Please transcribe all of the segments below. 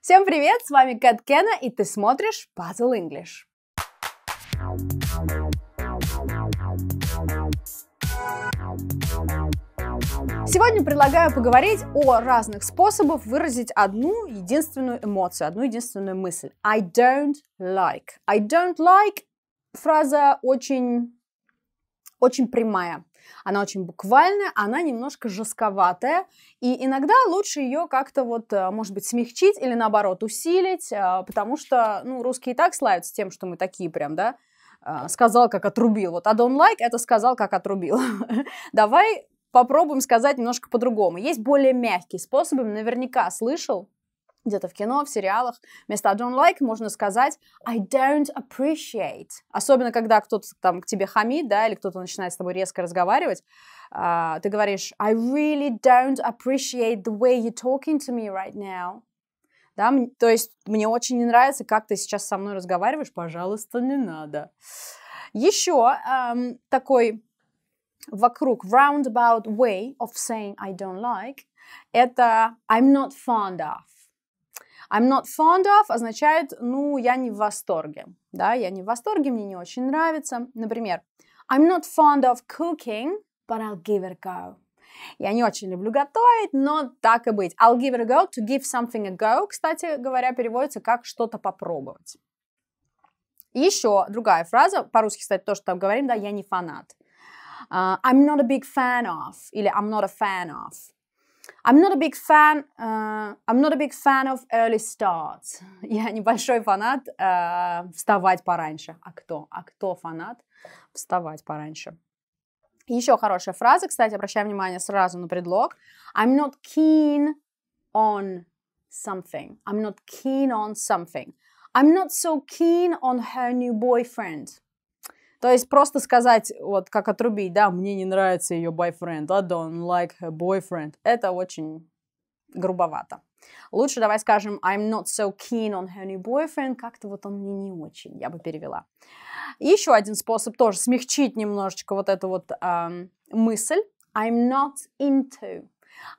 Всем привет, с вами Кэт Кена, и ты смотришь Puzzle English. Сегодня предлагаю поговорить о разных способах выразить одну единственную эмоцию, одну единственную мысль. I don't like. I don't like фраза очень, очень прямая. Она очень буквальная, она немножко жестковатая, и иногда лучше ее как-то вот, э, может быть, смягчить или наоборот усилить, а, потому что, ну, русские и так славятся тем, что мы такие прям, да, а, сказал, как отрубил. Вот а don't like – это сказал, как отрубил. Давай попробуем сказать немножко по-другому. Есть более мягкие способы, наверняка слышал, где-то в кино, в сериалах, вместо I don't like можно сказать I don't appreciate. Особенно, когда кто-то там к тебе хамит, да, или кто-то начинает с тобой резко разговаривать, uh, ты говоришь I really don't appreciate the way you're talking to me right now. Да, то есть мне очень не нравится, как ты сейчас со мной разговариваешь, пожалуйста, не надо. Еще um, такой вокруг roundabout way of saying I don't like это I'm not fond of. I'm not fond of означает, ну, я не в восторге, да, я не в восторге, мне не очень нравится. Например, I'm not fond of cooking, but I'll give it a go. Я не очень люблю готовить, но так и быть. I'll give it a go, to give something a go, кстати говоря, переводится как что-то попробовать. Еще другая фраза, по-русски, кстати, то, что там говорим, да, я не фанат. Uh, I'm not a big fan of или I'm not a fan of. I'm not a big fan, uh, I'm not a big fan of early starts. Я небольшой фанат uh, вставать пораньше. А кто? А кто фанат вставать пораньше? Еще хорошая фраза, кстати, обращаю внимание сразу на предлог. I'm not keen on something. I'm not keen on something. I'm not so keen on her new boyfriend. То есть просто сказать, вот как отрубить, да, мне не нравится ее boyfriend, I don't like her boyfriend, это очень грубовато. Лучше давай скажем I'm not so keen on her new boyfriend. Как-то вот он мне не очень, я бы перевела. Еще один способ тоже смягчить немножечко вот эту вот эм, мысль. I'm not into.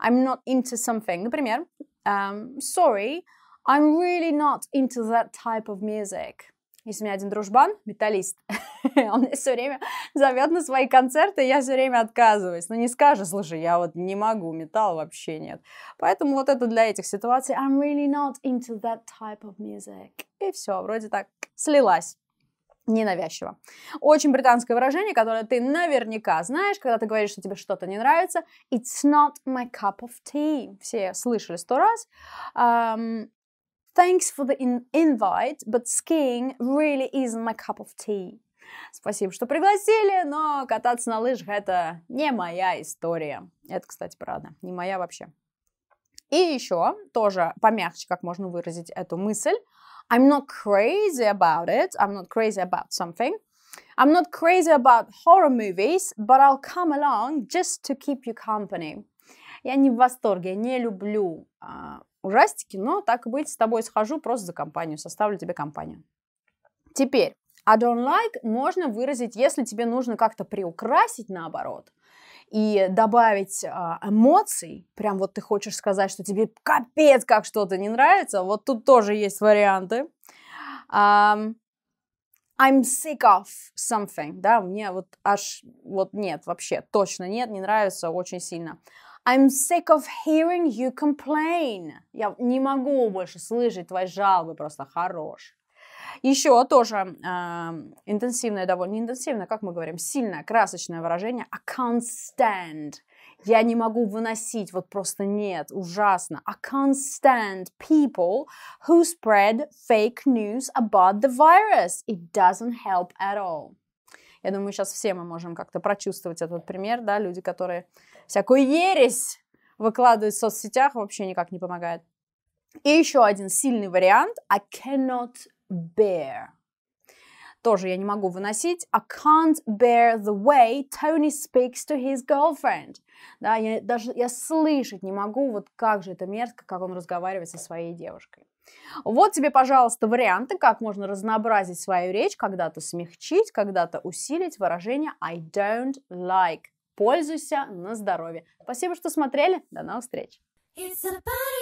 I'm not into something. Например, um, sorry, I'm really not into that type of music. Есть у меня один дружбан, металлист. он мне все время зовет на свои концерты, я все время отказываюсь. Но ну, не скажешь, слушай, я вот не могу, металл вообще нет. Поэтому вот это для этих ситуаций. I'm really not into that type of music. И все, вроде так слилась ненавязчиво. Очень британское выражение, которое ты наверняка знаешь, когда ты говоришь, что тебе что-то не нравится. It's not my cup of tea. Все слышали сто раз. Um, Thanks for the invite, but skiing really isn't my cup of tea. Спасибо, что пригласили, но кататься на лыжах это не моя история. Это, кстати, правда, не моя вообще. И еще тоже помягче, как можно выразить эту мысль. I'm not crazy about it. I'm not crazy about something. I'm not crazy about horror movies, but I'll come along just to keep you company. Я не в восторге, я не люблю а, ужастики, но так быть, с тобой схожу просто за компанию, составлю тебе компанию. Теперь, I don't like можно выразить, если тебе нужно как-то приукрасить наоборот и добавить а, эмоций, прям вот ты хочешь сказать, что тебе капец как что-то не нравится, вот тут тоже есть варианты. Um, I'm sick of something, да, мне вот аж, вот нет, вообще, точно нет, не нравится очень сильно. I'm sick of hearing you complain. Я не могу больше слышать твои жалобы, просто хорош. Еще тоже э, интенсивное, довольно не интенсивное, как мы говорим, сильное, красочное выражение I can't stand. Я не могу выносить, вот просто нет, ужасно. I can't stand people who spread fake news about the virus. It doesn't help at all. Я думаю, сейчас все мы можем как-то прочувствовать этот пример, да, люди, которые всякую ересь выкладывают в соцсетях, вообще никак не помогает. И еще один сильный вариант I cannot bear. Тоже я не могу выносить. I can't bear the way Tony speaks to his girlfriend. Да, я даже я слышать не могу, вот как же это мерзко, как он разговаривает со своей девушкой. Вот тебе, пожалуйста, варианты, как можно разнообразить свою речь, когда-то смягчить, когда-то усилить выражение I don't like. Пользуйся на здоровье. Спасибо, что смотрели. До новых встреч. It's a party.